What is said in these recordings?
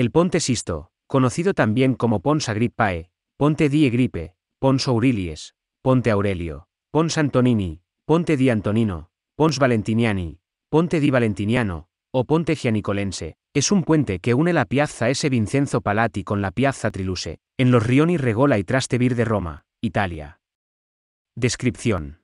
El Ponte Sisto, conocido también como Pons Agrippae, Ponte di Egripe, Pons Aurelius, Ponte Aurelio, Pons Antonini, Ponte di Antonino, Pons Valentiniani, Ponte di Valentiniano, o Ponte Gianicolense, es un puente que une la Piazza S. Vincenzo Palati con la Piazza Triluse, en los Rioni Regola y Trastevir de Roma, Italia. Descripción.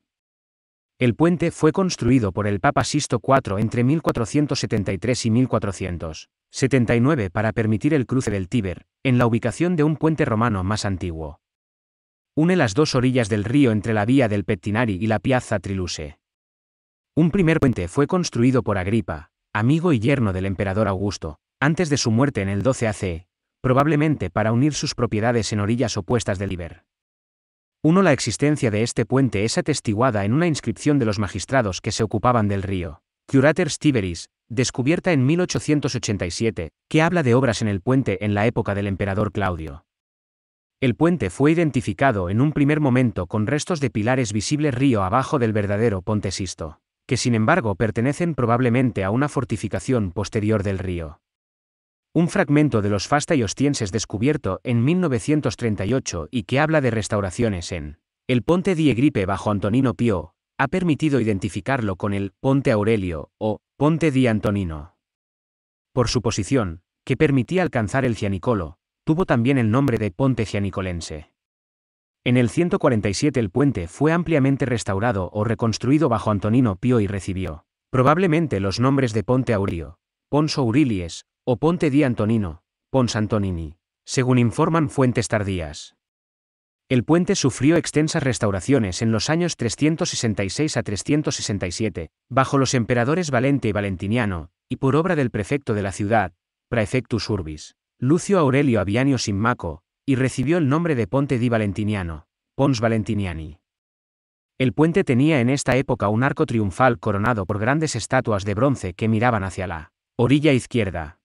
El puente fue construido por el Papa Sisto IV entre 1473 y 1479 para permitir el cruce del Tíber, en la ubicación de un puente romano más antiguo. Une las dos orillas del río entre la vía del Pettinari y la Piazza Triluse. Un primer puente fue construido por Agripa, amigo y yerno del emperador Augusto, antes de su muerte en el 12 AC, probablemente para unir sus propiedades en orillas opuestas del Tíber. 1. La existencia de este puente es atestiguada en una inscripción de los magistrados que se ocupaban del río. Curater Tiberis, descubierta en 1887, que habla de obras en el puente en la época del emperador Claudio. El puente fue identificado en un primer momento con restos de pilares visibles río abajo del verdadero Ponte Sisto, que sin embargo pertenecen probablemente a una fortificación posterior del río un fragmento de los Fasta Ostienses descubierto en 1938 y que habla de restauraciones en el Ponte di Egripe bajo Antonino Pío, ha permitido identificarlo con el Ponte Aurelio o Ponte di Antonino. Por su posición, que permitía alcanzar el Cianicolo, tuvo también el nombre de Ponte Cianicolense. En el 147 el puente fue ampliamente restaurado o reconstruido bajo Antonino Pío y recibió, probablemente los nombres de Ponte Aurio, Ponso Aurilies o Ponte di Antonino, Pons Antonini, según informan fuentes tardías. El puente sufrió extensas restauraciones en los años 366 a 367, bajo los emperadores Valente y Valentiniano, y por obra del prefecto de la ciudad, Praefectus Urbis, Lucio Aurelio Avianio Simmaco, y recibió el nombre de Ponte di Valentiniano, Pons Valentiniani. El puente tenía en esta época un arco triunfal coronado por grandes estatuas de bronce que miraban hacia la orilla izquierda.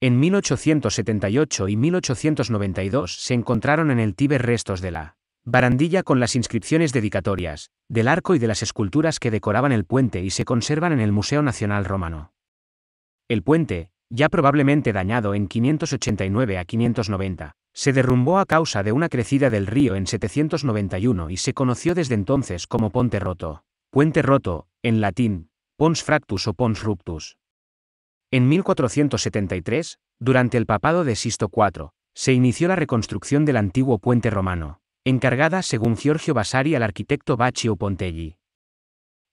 En 1878 y 1892 se encontraron en el Tíber restos de la barandilla con las inscripciones dedicatorias, del arco y de las esculturas que decoraban el puente y se conservan en el Museo Nacional Romano. El puente, ya probablemente dañado en 589 a 590, se derrumbó a causa de una crecida del río en 791 y se conoció desde entonces como Ponte Roto, Puente Roto, en latín, Pons Fractus o Pons Ruptus. En 1473, durante el papado de Sisto IV, se inició la reconstrucción del antiguo puente romano, encargada según Giorgio Vasari al arquitecto Baccio Pontelli.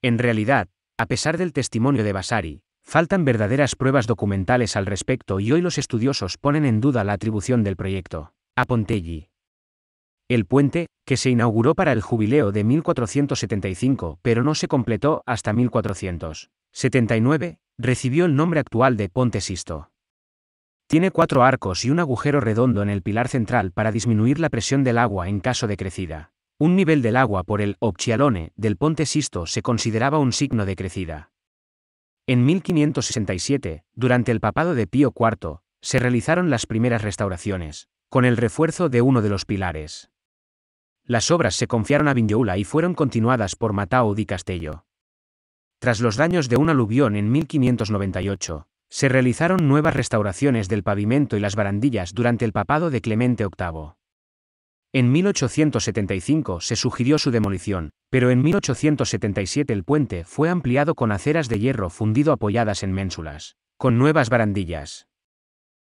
En realidad, a pesar del testimonio de Vasari, faltan verdaderas pruebas documentales al respecto y hoy los estudiosos ponen en duda la atribución del proyecto a Pontelli. El puente, que se inauguró para el jubileo de 1475 pero no se completó hasta 1479, recibió el nombre actual de Ponte Sisto. Tiene cuatro arcos y un agujero redondo en el pilar central para disminuir la presión del agua en caso de crecida. Un nivel del agua por el obchialone del Ponte Sisto se consideraba un signo de crecida. En 1567, durante el papado de Pío IV, se realizaron las primeras restauraciones, con el refuerzo de uno de los pilares. Las obras se confiaron a Vignola y fueron continuadas por Matao di Castello. Tras los daños de un aluvión en 1598, se realizaron nuevas restauraciones del pavimento y las barandillas durante el papado de Clemente VIII. En 1875 se sugirió su demolición, pero en 1877 el puente fue ampliado con aceras de hierro fundido apoyadas en ménsulas, con nuevas barandillas.